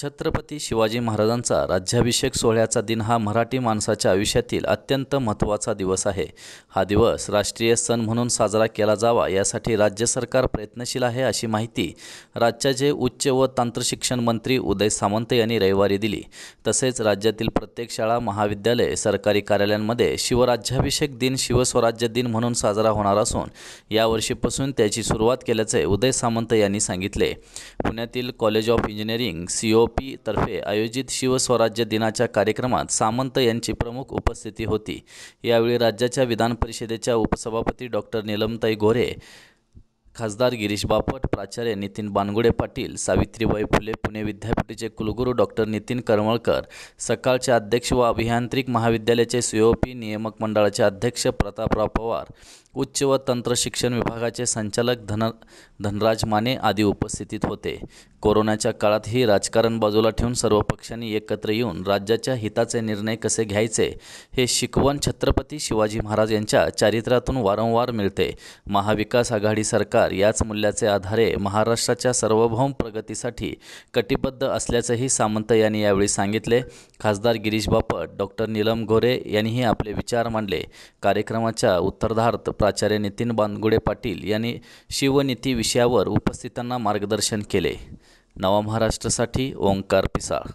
छत्रपती शिवाजी महाराजांचा राज्याभिषेक सोहळ्याचा दिन हा मराठी माणसाच्या आयुष्यातील अत्यंत महत्त्वाचा दिवस आहे हा दिवस राष्ट्रीय सण म्हणून साजरा केला जावा यासाठी राज्य सरकार प्रयत्नशील आहे अशी माहिती राज्याचे उच्च व तंत्रशिक्षण मंत्री उदय सामंत यांनी रविवारी दिली तसेच राज्यातील प्रत्येक शाळा महाविद्यालय सरकारी कार्यालयांमध्ये शिवराज्याभिषेक दिन शिवस्वराज्य दिन म्हणून साजरा होणार असून यावर्षीपासून त्याची सुरुवात केल्याचे उदय सामंत यांनी सांगितले पुण्यातील कॉलेज ऑफ इंजिनिअरिंग सीओ तर्फे आयोजित शिवस्वराज्य दिनाच्या कार्यक्रमात सामंत यांची प्रमुख उपस्थिती होती यावेळी राज्याच्या विधान परिषदेच्या उपसभापती डॉक्टर निलमताई गोरे खासदार गिरीश बापट प्राचार्य नितीन बानगुडे पाटील सावित्रीबाई फुले पुणे विद्यापीठाचे कुलगुरू डॉक्टर नितीन करमळकर सकाळचे अध्यक्ष व अभियांत्रिक महाविद्यालयाचे सीओपी नियामक मंडळाचे अध्यक्ष प्रतापराव पवार उच्च व तंत्र शिक्षण विभागाचे संचालक धन धनराज माने आदी उपस्थितीत होते कोरोनाच्या काळातही राजकारण बाजूला ठेवून सर्व पक्षांनी एकत्र येऊन राज्याच्या हिताचे निर्णय कसे घ्यायचे हे शिकवण छत्रपती शिवाजी महाराज यांच्या चारित्र्यातून वारंवार मिळते महाविकास आघाडी सरकार याच मूल्याचे आधारे महाराष्ट्राच्या सार्वभौम प्रगतीसाठी कटिबद्ध असल्याचंही सामंत यांनी यावेळी सांगितले खासदार गिरीश बापट डॉक्टर नीलम गोरे यांनीही आपले विचार मांडले कार्यक्रमाच्या उत्तरार्धार्थ प्राचार्य नितीन बांदगुडे पाटील यांनी शिवनीती विषयावर उपस्थितांना मार्गदर्शन केले नवा महाराष्ट्रासाठी ओंकार पिसाळ